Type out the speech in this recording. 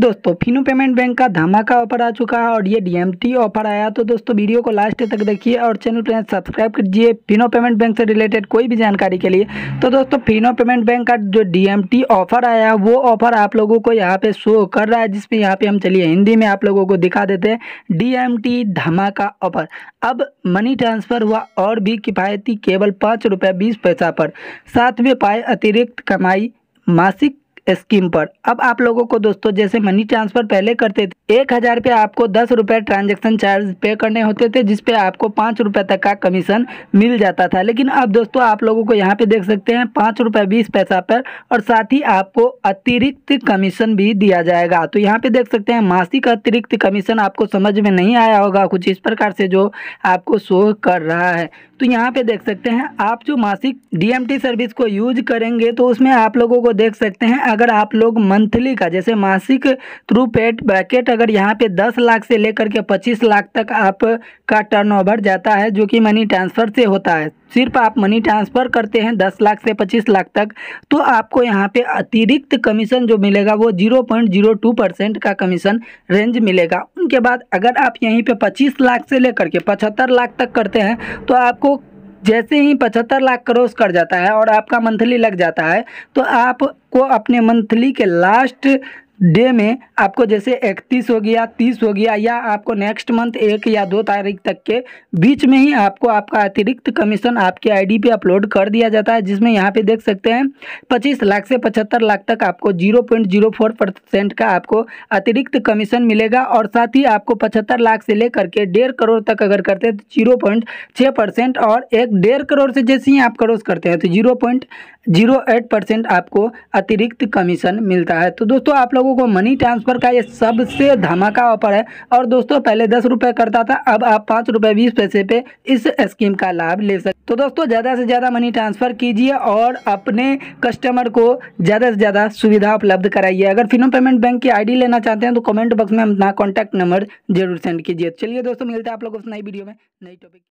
दोस्तों Fino payment bank का धमाका ऑफर आ चुका है और ये डीएमटी ऑफर आया तो दोस्तों वीडियो को लास्ट तक देखिए और चैनल पर सब्सक्राइब कीजिए फिनो पेमेंट बैंक से रिलेटेड कोई भी जानकारी के लिए तो दोस्तों फिनो पेमेंट बैंक का जो डीएमटी ऑफर आया है वो ऑफर आप लोगों को यहाँ पे शो कर रहा है जिसमें यहाँ पे हम चलिए हिंदी में आप लोगों को दिखा देते हैं डीएमटी धमाका ऑफर अब मनी ट्रांसफर हुआ और भी किफ़ायती केवल पाँच रुपये बीस पैसा पर साथ में पाए अतिरिक्त कमाई मासिक स्कीम पर अब आप लोगों को दोस्तों जैसे मनी ट्रांसफर पहले करते थे एक हजार पे आपको दस रुपए ट्रांजेक्शन चार्ज पे करने होते थे जिसपे आपको पांच रुपए तक का कमीशन मिल जाता था लेकिन अब दोस्तों आप लोगों को यहाँ पे देख सकते हैं पांच रुपए बीस पैसा पर और साथ ही आपको अतिरिक्त कमीशन भी दिया जाएगा तो यहाँ पे देख सकते हैं मासिक अतिरिक्त कमीशन आपको समझ में नहीं आया होगा कुछ इस प्रकार से जो आपको शो कर रहा है तो यहाँ पे देख सकते हैं आप जो मासिक डीएमटी सर्विस को यूज करेंगे तो उसमें आप लोगों को देख सकते हैं अगर आप लोग मंथली का जैसे मासिक थ्रू पेट ब्रैकेट अगर यहाँ पे दस लाख से लेकर के पच्चीस लाख तक आपका टर्नओवर जाता है जो कि मनी ट्रांसफ़र से होता है सिर्फ आप मनी ट्रांसफ़र करते हैं दस लाख से पच्चीस लाख तक तो आपको यहाँ पे अतिरिक्त कमीशन जो मिलेगा वो zero point zero two percent का कमीशन रेंज मिलेगा उनके बाद अगर आप यहीं पे पच्चीस लाख से लेकर के पचहत्तर लाख तक करते हैं तो आपको जैसे ही पचहत्तर लाख क्रॉस कर जाता है और आपका मंथली लग जाता है तो आपको अपने मंथली के लास्ट डे में आपको जैसे इकतीस हो गया तीस हो गया या आपको नेक्स्ट मंथ एक या दो तारीख तक के बीच में ही आपको आपका अतिरिक्त कमीशन आपके आईडी पे अपलोड कर दिया जाता है जिसमें यहाँ पे देख सकते हैं पच्चीस लाख से पचहत्तर लाख तक आपको zero point zero four percent का आपको अतिरिक्त कमीशन मिलेगा और साथ ही आपको पचहत्तर लाख से लेकर के डेढ़ करोड़ तक अगर करते हैं तो जीरो पॉइंट छः परसेंट और एक डेढ़ करोड़ से जैसे ही आप क्रोस करते हैं तो zero point zero eight percent आपको अतिरिक्त कमीशन मिलता है तो दोस्तों आप लोगों लोगों को मनी ट्रांसफ़र का ये सबसे धमाका ऑफर है और दोस्तों पहले दस रुपए करता था अब आप पांच रुपए बीस पैसे पे इस स्कीम का लाभ ले सकते तो दोस्तों ज़्यादा से ज़्यादा मनी ट्रांसफ़र कीजिए और अपने कस्टमर को ज़्यादा से ज़्यादा सुविधा उपलब्ध कराइए अगर फिनो पेमेंट बैंक की आई लेना चाहते हैं तो कॉमेंट बॉक्स में अपना कॉन्टैक्ट नंबर जरूर सेंड कीजिए चलिए दोस्तों मिलते हैं आप लोगों को नई वीडियो में नई टॉपिक